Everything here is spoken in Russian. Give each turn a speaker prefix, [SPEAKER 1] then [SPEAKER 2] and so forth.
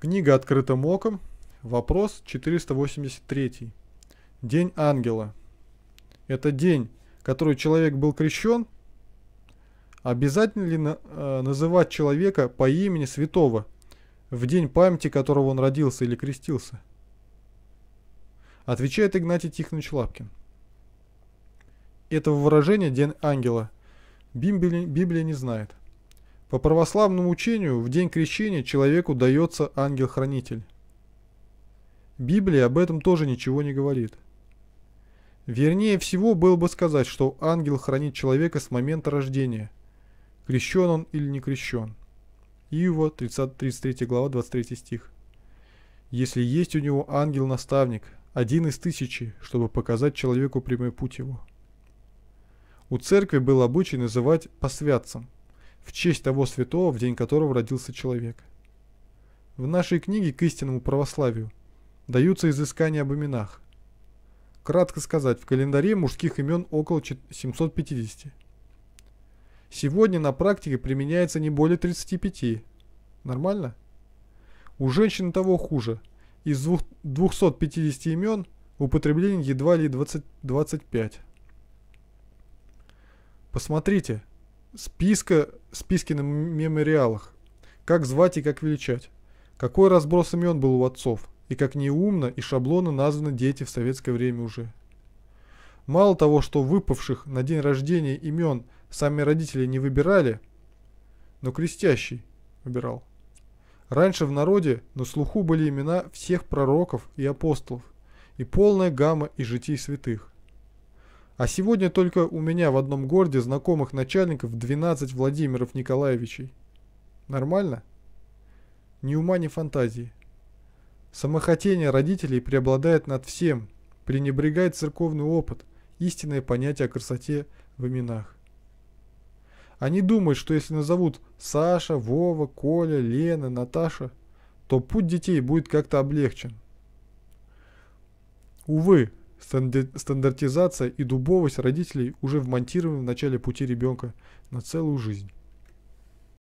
[SPEAKER 1] Книга «Открытым оком». Вопрос 483. День ангела. Это день, который человек был крещен? Обязательно ли на, э, называть человека по имени святого, в день памяти которого он родился или крестился? Отвечает Игнатий Тихонович Лапкин. Этого выражения «день ангела» Библия, Библия не знает. По православному учению в день крещения человеку дается ангел-хранитель. Библия об этом тоже ничего не говорит. Вернее всего было бы сказать, что ангел хранит человека с момента рождения, крещен он или не крещен. Иова, 30, 33 глава, 23 стих. Если есть у него ангел-наставник, один из тысячи, чтобы показать человеку прямой путь его. У церкви был обычай называть посвятцем – в честь того святого, в день которого родился человек. В нашей книге к истинному православию даются изыскания об именах. Кратко сказать, в календаре мужских имен около 750. Сегодня на практике применяется не более 35. Нормально? У женщин того хуже. Из 250 имен употребление едва ли 20, 25. Посмотрите, списка, списки на мемориалах. Как звать и как величать. Какой разброс имен был у отцов. И как неумно и шаблоны названы дети в советское время уже. Мало того, что выпавших на день рождения имен сами родители не выбирали, но крестящий выбирал. Раньше в народе на слуху были имена всех пророков и апостолов и полная гамма из житий святых. А сегодня только у меня в одном городе знакомых начальников 12 Владимиров Николаевичей. Нормально? Ни ума, ни фантазии. Самохотение родителей преобладает над всем, пренебрегает церковный опыт, истинное понятие о красоте в именах. Они а думают, что если назовут Саша, Вова, Коля, Лена, Наташа, то путь детей будет как-то облегчен. Увы, стандартизация и дубовость родителей уже вмонтированы в начале пути ребенка на целую жизнь.